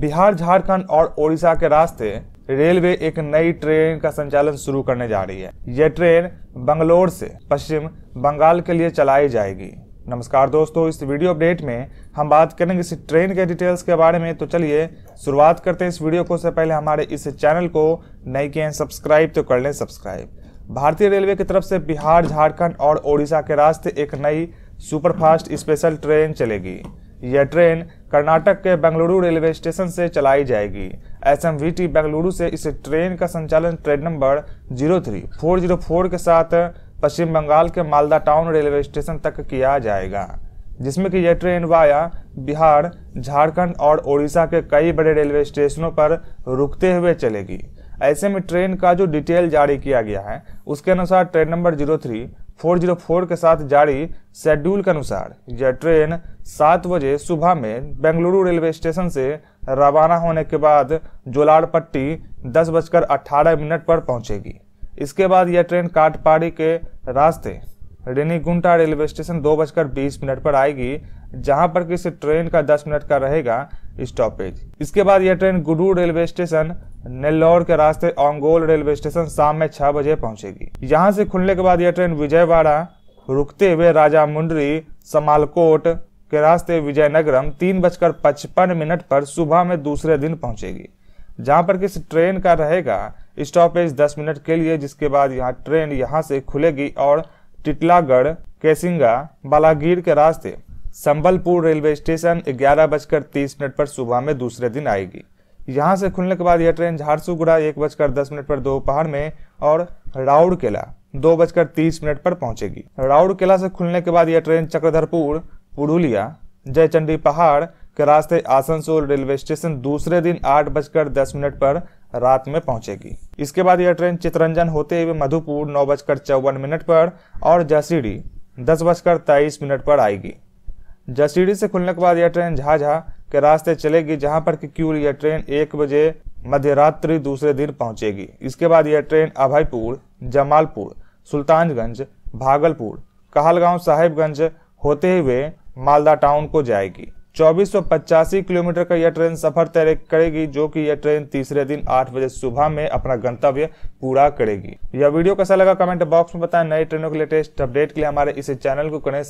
बिहार झारखंड और ओडिशा के रास्ते रेलवे एक नई ट्रेन का संचालन शुरू करने जा रही है यह ट्रेन बंगलोर से पश्चिम बंगाल के लिए चलाई जाएगी नमस्कार दोस्तों इस वीडियो अपडेट में हम बात करेंगे इस ट्रेन के डिटेल्स के बारे में तो चलिए शुरुआत करते हैं इस वीडियो को से पहले हमारे इस चैनल को नई किए सब्सक्राइब तो कर लें सब्सक्राइब भारतीय रेलवे की तरफ से बिहार झारखंड और ओडिशा के रास्ते एक नई सुपरफास्ट स्पेशल ट्रेन चलेगी यह ट्रेन कर्नाटक के बेंगलुरु रेलवे स्टेशन से चलाई जाएगी एस बेंगलुरु से इस ट्रेन का संचालन train number zero three four zero four के साथ पश्चिम बंगाल के मालदा टाउन रेलवे स्टेशन तक किया जाएगा जिसमें कि यह ट्रेन वाया बिहार झारखंड और ओडिशा के कई बड़े रेलवे स्टेशनों पर रुकते हुए चलेगी ऐसे में ट्रेन का जो डिटेल जारी किया गया है उसके अनुसार ट्रेन नंबर जीरो थ्री 404 के साथ जारी शेड्यूल के अनुसार यह ट्रेन सात बजे सुबह में बेंगलुरु रेलवे स्टेशन से रवाना होने के बाद जोलाड़पट्टी दस बजकर अट्ठारह मिनट पर पहुंचेगी इसके बाद यह ट्रेन काटपाड़ी के रास्ते रेनीगुंटा रेलवे स्टेशन दो बजकर बीस मिनट पर आएगी जहां पर किसी ट्रेन का दस मिनट का रहेगा स्टॉपेज इसके बाद यह train Gudur railway station Nellore के रास्ते ओंगोल रेलवे स्टेशन शाम में छह बजे पहुंचेगी यहां से खुलने के बाद यह ट्रेन विजयवाड़ा रुकते हुए राजा मुंडरी समालकोट के रास्ते विजयनगरम तीन बजकर पचपन मिनट पर सुबह में दूसरे दिन पहुंचेगी जहां पर किस ट्रेन का रहेगा स्टॉपेज दस मिनट के लिए जिसके बाद यहां ट्रेन यहां से खुलेगी और टिटलागढ़ केसिंगा बालागीर के रास्ते संबलपुर रेलवे स्टेशन ग्यारह बजकर तीस मिनट पर सुबह में दूसरे दिन आएगी यहाँ से खुलने के बाद यह ट्रेन झारसूगुड़ा एक बजकर दस मिनट पर दोपहर में और राउरकेला किला दो बजकर तीस मिनट पर पहुंचेगी राउरकेला किला से खुलने के बाद यह ट्रेन चक्रधरपुर पुरुलिया जयचंडी पहाड़ के रास्ते आसनसोल रेलवे स्टेशन दूसरे दिन आठ बजकर दस मिनट पर रात में पहुंचेगी इसके बाद यह ट्रेन चितरंजन होते हुए मधुपुर नौ बजकर चौवन मिनट पर और जसीडी दस बजकर तेईस मिनट पर आएगी जसीडी से खुलने के बाद यह ट्रेन झाझा के रास्ते चलेगी जहां पर कि क्यूल यह ट्रेन एक बजे मध्य रात्रि दूसरे दिन पहुंचेगी इसके बाद यह ट्रेन अभयपुर जमालपुर सुल्तानगंज भागलपुर कहलगांव साहिबगंज होते हुए मालदा टाउन को जाएगी चौबीस किलोमीटर का यह ट्रेन सफर तय करेगी जो कि यह ट्रेन तीसरे दिन 8 बजे सुबह में अपना गंतव्य पूरा करेगी यह वीडियो कैसा लगा कमेंट बॉक्स में बताएं नई ट्रेनों के लेटेस्ट अपडेट के लिए हमारे इस चैनल को करें